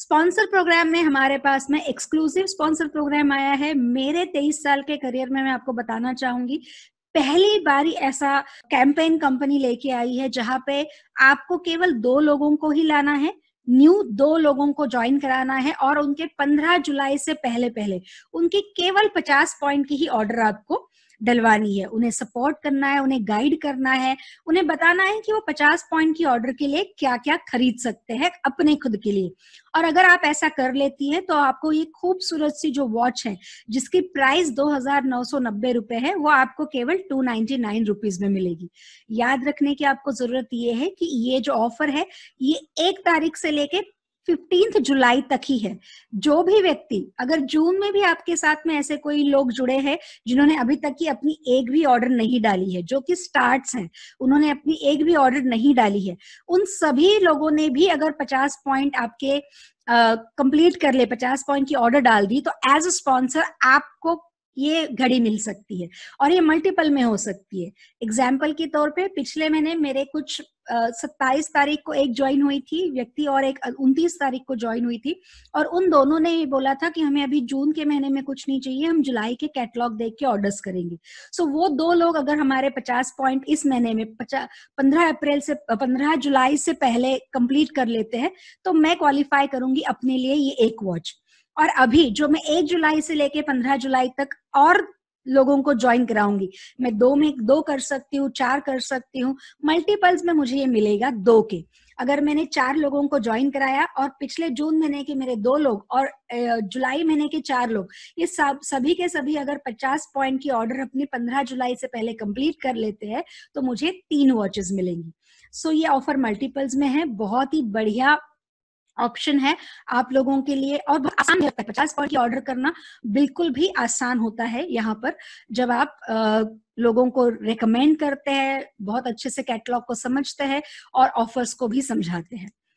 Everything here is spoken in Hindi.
स्पॉन्सर प्रोग्राम में हमारे पास में एक्सक्लूसिव स्पॉन्सर प्रोग्राम आया है मेरे तेईस साल के करियर में मैं आपको बताना चाहूंगी पहली बारी ऐसा कैंपेन कंपनी लेके आई है जहां पे आपको केवल दो लोगों को ही लाना है न्यू दो लोगों को ज्वाइन कराना है और उनके 15 जुलाई से पहले पहले उनकी केवल 50 पॉइंट की ही ऑर्डर आपको डलवानी है उन्हें सपोर्ट करना है उन्हें गाइड करना है उन्हें बताना है कि वो पचास पॉइंट की ऑर्डर के लिए क्या क्या खरीद सकते हैं अपने खुद के लिए और अगर आप ऐसा कर लेती है तो आपको ये खूबसूरत सी जो वॉच है जिसकी प्राइस दो हजार नौ सौ नब्बे रुपए है वो आपको केवल टू नाइनटी नाइन रुपीज में मिलेगी याद रखने की आपको जरूरत ये है कि ये जो ऑफर है ये एक तारीख से लेके फिफ्टींथ जुलाई तक ही है जो भी व्यक्ति अगर जून में भी आपके साथ में ऐसे कोई लोग जुड़े हैं जिन्होंने अभी तक की अपनी एक भी ऑर्डर नहीं डाली है जो कि स्टार्ट हैं उन्होंने अपनी एक भी ऑर्डर नहीं डाली है उन सभी लोगों ने भी अगर पचास पॉइंट आपके कंप्लीट uh, कर ले पचास पॉइंट की ऑर्डर डाल दी तो एज अ स्पॉन्सर आपको ये घड़ी मिल सकती है और ये मल्टीपल में हो सकती है एग्जाम्पल के तौर पे पिछले महीने मेरे कुछ सत्ताईस तारीख को एक ज्वाइन हुई थी व्यक्ति और एक उनतीस तारीख को ज्वाइन हुई थी और उन दोनों ने ये बोला था कि हमें अभी जून के महीने में कुछ नहीं चाहिए हम जुलाई के कैटलॉग देख के ऑर्डर्स करेंगे सो so, वो दो लोग अगर हमारे पचास पॉइंट इस महीने में पंद्रह अप्रैल से पंद्रह जुलाई से पहले कंप्लीट कर लेते हैं तो मैं क्वालिफाई करूंगी अपने लिए ये एक वॉच और अभी जो मैं एक जुलाई से लेके पंद्रह जुलाई तक और लोगों को ज्वाइन कराऊंगी मैं दो में दो कर सकती हूँ चार कर सकती हूँ मल्टीपल्स में मुझे ये मिलेगा दो के अगर मैंने चार लोगों को ज्वाइन कराया और पिछले जून महीने के मेरे दो लोग और जुलाई महीने के चार लोग ये सब सभी के सभी अगर 50 पॉइंट की ऑर्डर अपनी 15 जुलाई से पहले कंप्लीट कर लेते हैं तो मुझे तीन वॉचेस मिलेंगी सो so, ये ऑफर मल्टीपल्स में है बहुत ही बढ़िया ऑप्शन है आप लोगों के लिए और बहुत आसान है पचास पॉइंट की ऑर्डर करना बिल्कुल भी आसान होता है यहाँ पर जब आप लोगों को रेकमेंड करते हैं बहुत अच्छे से कैटलॉग को समझते हैं और ऑफर्स को भी समझाते हैं